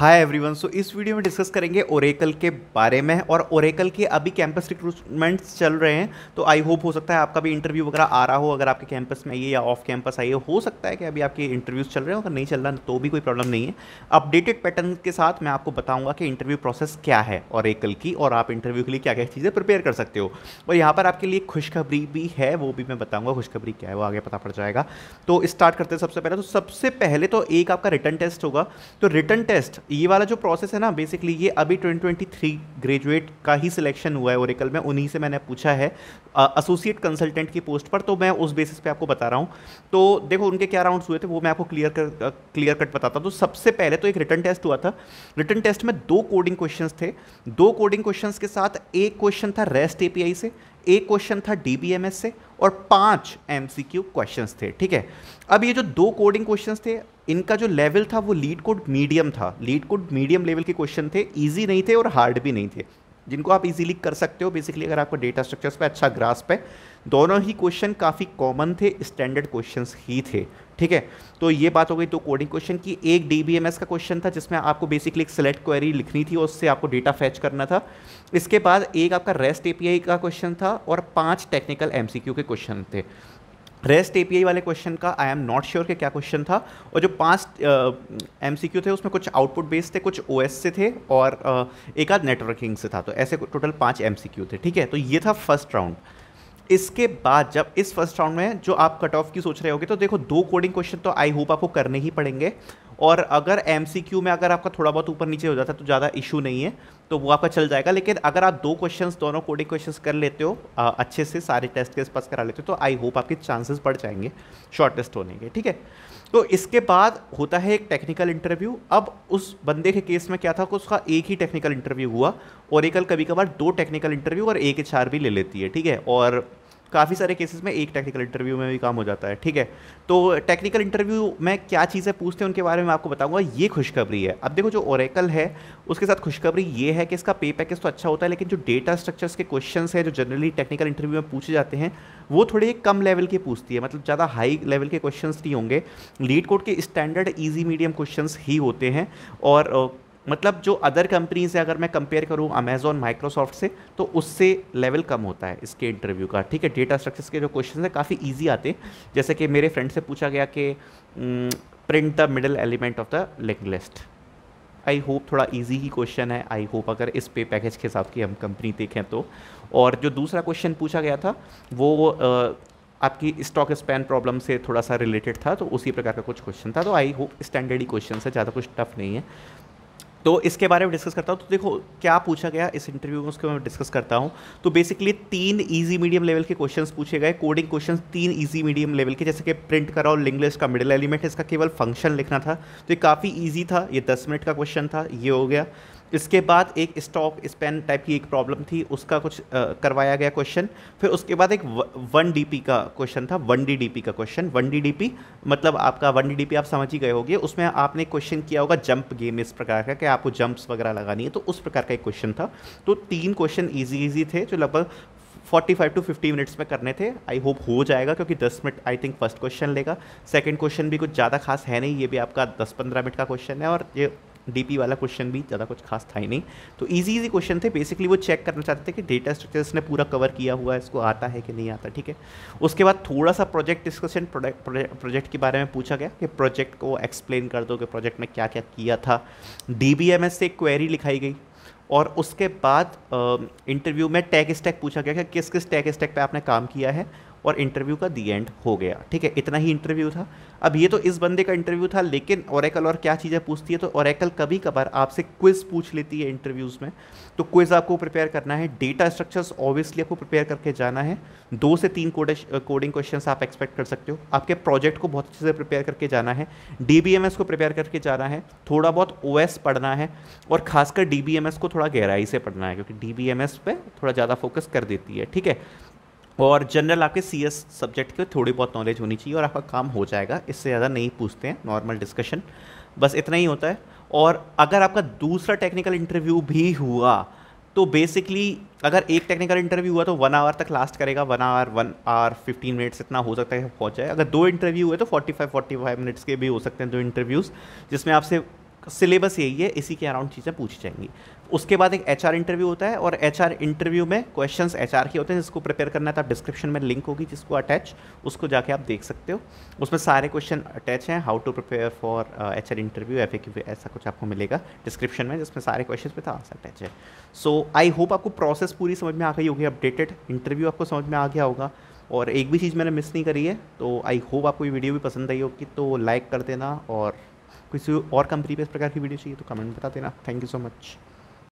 hi everyone so इस video में discuss करेंगे ओरेकल के बारे में और ओरेकल के अभी कैंपस रिक्रूटमेंट्स चल रहे हैं तो आई होप हो सकता है आपका भी इंटरव्यू वगैरह आ रहा हो अगर आपके कैंपस में आइए या ऑफ कैंपस आइए हो सकता है कि अभी आपके इंटरव्यूज़ चल रहे हो अगर नहीं चल रहा तो भी कोई प्रॉब्लम नहीं है अपडेटेड पैटर्न के साथ मैं आपको बताऊँगा कि इंटरव्यू प्रोसेस क्या है ओरेकल की और आप इंटरव्यू के लिए क्या क्या चीज़ें प्रिपेयर कर सकते हो और यहाँ पर आपके लिए खुशखबरी भी है वो भी मैं बताऊँगा खुशखबरी क्या है वो आगे पता पड़ जाएगा तो स्टार्ट करते हैं सबसे पहले तो सबसे पहले तो एक आपका रिटर्न टेस्ट होगा तो रिटर्न टेस्ट ये वाला जो प्रोसेस है ना बेसिकली ये अभी 2023 ग्रेजुएट का ही सिलेक्शन हुआ है ओरिकल में उन्हीं से मैंने पूछा है एसोसिएट कंसल्टेंट की पोस्ट पर तो मैं उस बेसिस पे आपको बता रहा हूँ तो देखो उनके क्या राउंड्स हुए थे वो मैं आपको क्लियर कर क्लियर कट बताता हूँ तो सबसे पहले तो एक रिटर्न टेस्ट हुआ था रिटर्न टेस्ट में दो कोडिंग क्वेश्चन थे दो कोडिंग क्वेश्चन के साथ एक क्वेश्चन था रेस्ट ए से एक क्वेश्चन था डी से और पांच एम क्वेश्चंस थे ठीक है अब ये जो दो कोडिंग क्वेश्चंस थे इनका जो लेवल था वो लीड कोड मीडियम था लीड कोड मीडियम लेवल के क्वेश्चन थे ईजी नहीं थे और हार्ड भी नहीं थे जिनको आप इजीली कर सकते हो बेसिकली अगर आपको डेटा स्ट्रक्चर्स पे अच्छा ग्रास्प है दोनों ही क्वेश्चन काफ़ी कॉमन थे स्टैंडर्ड क्वेश्चन ही थे ठीक है तो ये बात हो गई तो कोडिंग क्वेश्चन की एक डी का क्वेश्चन था जिसमें आपको बेसिकली एक सिलेक्ट क्वेरी लिखनी थी उससे आपको डेटा फैच करना था इसके बाद एक आपका रेस्ट ए का क्वेश्चन था और पाँच टेक्निकल एम के क्वेश्चन थे रेस्ट ए वाले क्वेश्चन का आई एम नॉट श्योर कि क्या क्वेश्चन था और जो पांच एम uh, थे उसमें कुछ आउटपुट बेस्ड थे कुछ ओ से थे और uh, एक आध नेटवर्किंग से था तो ऐसे टोटल पाँच एम थे ठीक है तो ये था फर्स्ट राउंड इसके बाद जब इस फर्स्ट राउंड में जो आप कट ऑफ की सोच रहे होगे तो देखो दो कोडिंग क्वेश्चन तो आई होप आपको करने ही पड़ेंगे और अगर एम में अगर आपका थोड़ा बहुत ऊपर नीचे हो जाता है तो ज़्यादा इशू नहीं है तो वो आपका चल जाएगा लेकिन अगर आप दो क्वेश्चंस दोनों कोडिंग क्वेश्चंस कर लेते हो आ, अच्छे से सारे टेस्ट के पास करा लेते हो तो आई होप आपके चांसेस बढ़ जाएंगे शॉर्ट टेस्ट होने के ठीक है तो इसके बाद होता है एक टेक्निकल इंटरव्यू अब उस बंदे के केस में क्या था कि उसका एक ही टेक्निकल इंटरव्यू हुआ ओरेकल कभी कभार दो टेक्निकल इंटरव्यू और एक एच भी ले लेती है ठीक है और काफ़ी सारे केसेस में एक टेक्निकल इंटरव्यू में भी काम हो जाता है ठीक है तो टेक्निकल इंटरव्यू में क्या चीज़ें पूछते हैं उनके बारे में आपको बताऊंगा ये खुशखबरी है अब देखो जो ओरेकल है उसके साथ खुशखबरी ये है कि इसका पे पैकेज तो अच्छा होता है लेकिन जो डेटा स्ट्रक्चर्स के क्वेश्चन है जो जनरली टेक्निकल इंटरव्यू में पूछे जाते हैं वो थोड़े कम लेवल के पूछती है मतलब ज़्यादा हाई लेवल के क्वेश्चन नहीं होंगे लीड कोड के स्टैंडर्ड ईजी मीडियम क्वेश्चन ही होते हैं और मतलब जो अदर कंपनीज है अगर मैं कंपेयर करूँ अमेजोन माइक्रोसॉफ्ट से तो उससे लेवल कम होता है इसके इंटरव्यू का ठीक है डेटा स्ट्रक्चर्स के जो क्वेश्चन हैं काफ़ी ईजी आते हैं जैसे कि मेरे फ्रेंड से पूछा गया कि print the middle element of the linked list I hope थोड़ा इजी ही क्वेश्चन है आई होप अगर इस पे पैकेज के हिसाब की हम कंपनी देखें तो और जो दूसरा क्वेश्चन पूछा गया था वो uh, आपकी स्टॉक स्पैन प्रॉब्लम से थोड़ा सा रिलेटेड था तो उसी प्रकार का कुछ क्वेश्चन था तो आई होप स्टैंडर्ड ही क्वेश्चन है ज़्यादा कुछ टफ नहीं है तो इसके बारे में डिस्कस करता हूँ तो देखो क्या पूछा गया इस इंटरव्यू में उसके मैं डिस्कस करता हूँ तो बेसिकली तीन इजी मीडियम लेवल के क्वेश्चंस पूछे गए कोडिंग क्वेश्चंस तीन इजी मीडियम लेवल के जैसे कि प्रिंट कराओ लिंग लिस्ट का मिडिल एलिमेंट इसका केवल फंक्शन लिखना था तो ये काफ़ी ईजी था ये दस मिनट का क्वेश्चन था ये हो गया इसके बाद एक स्टॉक स्पेन टाइप की एक प्रॉब्लम थी उसका कुछ आ, करवाया गया क्वेश्चन फिर उसके बाद एक व, वन डी का क्वेश्चन था वन डी डी का क्वेश्चन वन डी पी मतलब आपका वन डी पी आप समझ ही गए होगे उसमें आपने क्वेश्चन किया होगा जंप गेम इस प्रकार का कि आपको जंप्स वगैरह लगानी है तो उस प्रकार का एक क्वेश्चन था तो तीन क्वेश्चन ईजी ईजी थे जो लगभग 45 टू 50 मिनट्स में करने थे आई होप हो जाएगा क्योंकि 10 minute I think first question लेगा सेकंड क्वेश्चन भी कुछ ज़्यादा खास है नहीं ये भी आपका 10-15 मिनट का क्वेश्चन है और ये डीपी वाला क्वेश्चन भी ज़्यादा कुछ खास था ही नहीं तो इजी इजी क्वेश्चन थे बेसिकली वो चेक करना चाहते थे कि डेटा स्ट्रक्चर इसने पूरा कवर किया हुआ है इसको आता है कि नहीं आता ठीक है उसके बाद थोड़ा सा प्रोजेक्ट डिस्कशन प्रोजेक्ट के बारे में पूछा गया कि प्रोजेक्ट को एक्सप्लेन कर दो कि प्रोजेक्ट में क्या क्या किया था डी से एक क्वेरी लिखाई गई और उसके बाद इंटरव्यू में टैग स्टैक पूछा गया कि किस किस टैग स्टैक पे आपने काम किया है और इंटरव्यू का दी एंड हो गया ठीक है इतना ही इंटरव्यू था अब ये तो इस बंदे का इंटरव्यू था लेकिन औरकल और क्या चीज़ें पूछती है तो औरकल कभी कभार आपसे क्विज़ पूछ लेती है इंटरव्यूज़ में तो क्विज़ आपको प्रिपेयर करना है डेटा स्ट्रक्चर्स ऑब्वियसली आपको प्रिपेयर करके जाना है दो से तीन कोडिंग क्वेश्चन आप एक्सपेक्ट कर सकते हो आपके प्रोजेक्ट को बहुत अच्छे से प्रिपेयर करके जाना है डी को प्रिपेयर करके जाना है थोड़ा बहुत ओ पढ़ना है और खासकर डी को थोड़ा गहराई से पढ़ना है क्योंकि डी पे थोड़ा ज़्यादा फोकस कर देती है ठीक है और जनरल आपके सी एस सब्जेक्ट के थोड़ी बहुत नॉलेज होनी चाहिए और आपका काम हो जाएगा इससे ज़्यादा नहीं पूछते हैं नॉर्मल डिस्कशन बस इतना ही होता है और अगर आपका दूसरा टेक्निकल इंटरव्यू भी हुआ तो बेसिकली अगर एक टेक्निकल इंटरव्यू हुआ तो वन आवर तक लास्ट करेगा one hour one hour fifteen minutes इतना हो सकता है पहुंच जाए अगर दो इंटरव्यू हुए तो forty five forty five minutes के भी हो सकते हैं दो इंटरव्यूज़ जिसमें आपसे सिलेबस यही है इसी के अराउंड चीज़ें पूछी जाएंगी उसके बाद एक एच इंटरव्यू होता है और एच इंटरव्यू में क्वेश्चन एच के होते हैं जिसको प्रिपेयर करना है तो आप डिस्क्रिप्शन में लिंक होगी जिसको अटैच उसको जाके आप देख सकते हो उसमें सारे क्वेश्चन अटैच हैं how to prepare for H interview एफ ऐसा कुछ आपको मिलेगा डिस्क्रिप्शन में जिसमें सारे क्वेश्चन पे था आंसर अटैच है सो आई होप आपको प्रोसेस पूरी समझ में आ गई होगी अपडेटेड इंटरव्यू आपको समझ में आ गया होगा और एक भी चीज़ मैंने मिस नहीं करी है तो आई होप आपको ये वीडियो भी पसंद आई होगी तो लाइक कर देना और किसी और कंपनी पे इस प्रकार की वीडियो चाहिए तो कमेंट बता देना थैंक यू सो मच